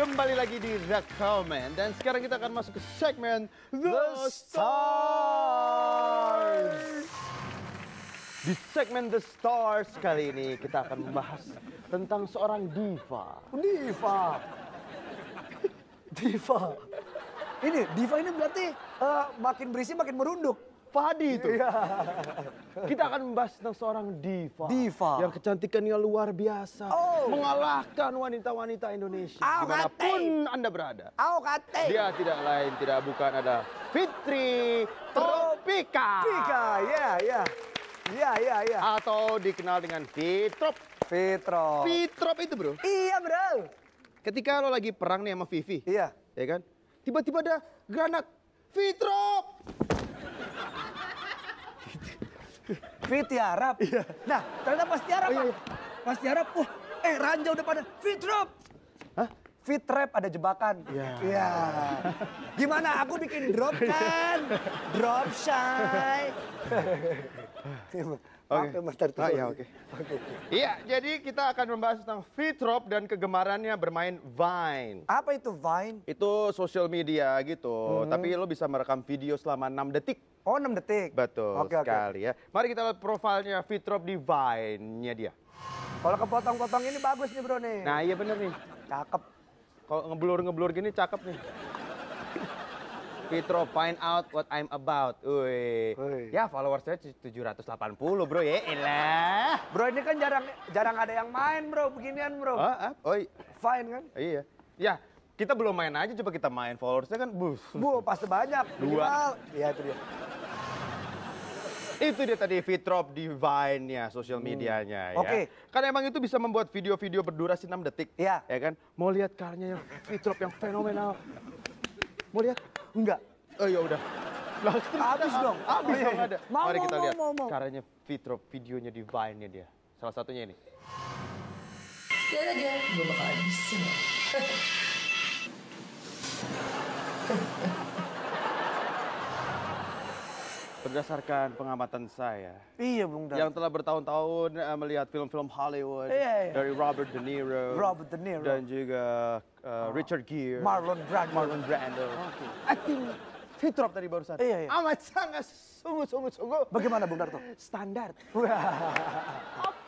Kembali lagi di The Comment dan sekarang kita akan masuk ke segmen The, Stars. Di segmen The Stars kali ini kita akan membahas tentang seorang diva. Diva. Diva. Ini diva ini berarti uh, makin berisi makin merunduk. Fadi itu. Iya. Kita akan membahas tentang seorang diva. Diva. Yang kecantikannya luar biasa. Oh. Mengalahkan wanita-wanita Indonesia. Oh, dimanapun Anda berada. Oh, kate. Dia tidak lain, tidak bukan ada Fitri Tropika. Tropika, ya, ya. Ya, ya, ya. Atau dikenal dengan Fitrop. Fitrop. Fitrop itu, bro. Iya, bro. Ketika lo lagi perang nih sama Vivi. Iya. Ya kan? Tiba-tiba ada granat. Fitrop. Fitri Arab. Iya. Nah, ternyata pasti Arab. Oh, iya, iya. Pasti Arab. Wah, eh Ranja udah pada fit Fitrap. Hah? trap ada jebakan. Iya. Iya. Gimana aku bikin drop kan? drop shy. Oke, okay. Ya, Master Ah, iya, oke. Okay. okay. Iya, jadi kita akan membahas tentang Fitrop dan kegemarannya bermain Vine. Apa itu Vine? Itu social media gitu, hmm. tapi lo bisa merekam video selama 6 detik. Oh, 6 detik. Betul okay, sekali ya. Mari kita lihat profilnya Fitrop di Vine-nya dia. Kalau kepotong-potong ini bagus nih, Bro nih. Nah, iya bener nih. Cakep. Kalau ngeblur-ngeblur gini cakep nih. Fitro find out what I'm about. Uy. Uy. Ya followers saya 780 bro ya. Elah. Bro ini kan jarang jarang ada yang main bro beginian bro. uh, Oh, Oi. Fine kan? Iya. Ya, kita belum main aja coba kita main followersnya kan bus. Bu, pasti banyak. Dua. Iya itu dia. Itu dia tadi Fitrop Divine-nya, sosial hmm. medianya hmm. ya. Oke. Okay. Karena emang itu bisa membuat video-video berdurasi 6 detik. Iya. Ya kan? Mau lihat karyanya yang Fitrop yang fenomenal. Mau lihat? Enggak. Oh ya udah. habis dong. Habis dong iya, iya. ada. Mau, Mari kita mau, lihat mau, mau. caranya Fitro videonya di Vine-nya dia. Salah satunya ini. Lihat aja, gue bakal habisin. berdasarkan pengamatan saya. Iya, Bung Dan. Yang telah bertahun-tahun uh, melihat film-film Hollywood iya, iya, iya. dari Robert De Niro. Robert De Niro. Dan juga uh, oh. Richard Gere. Marlon Brando. Marlon Brando. Okay. think fitrop tadi barusan. Iya, iya. Amat sangat sungguh sungguh Bagaimana Bung Darto? Standar. Oke.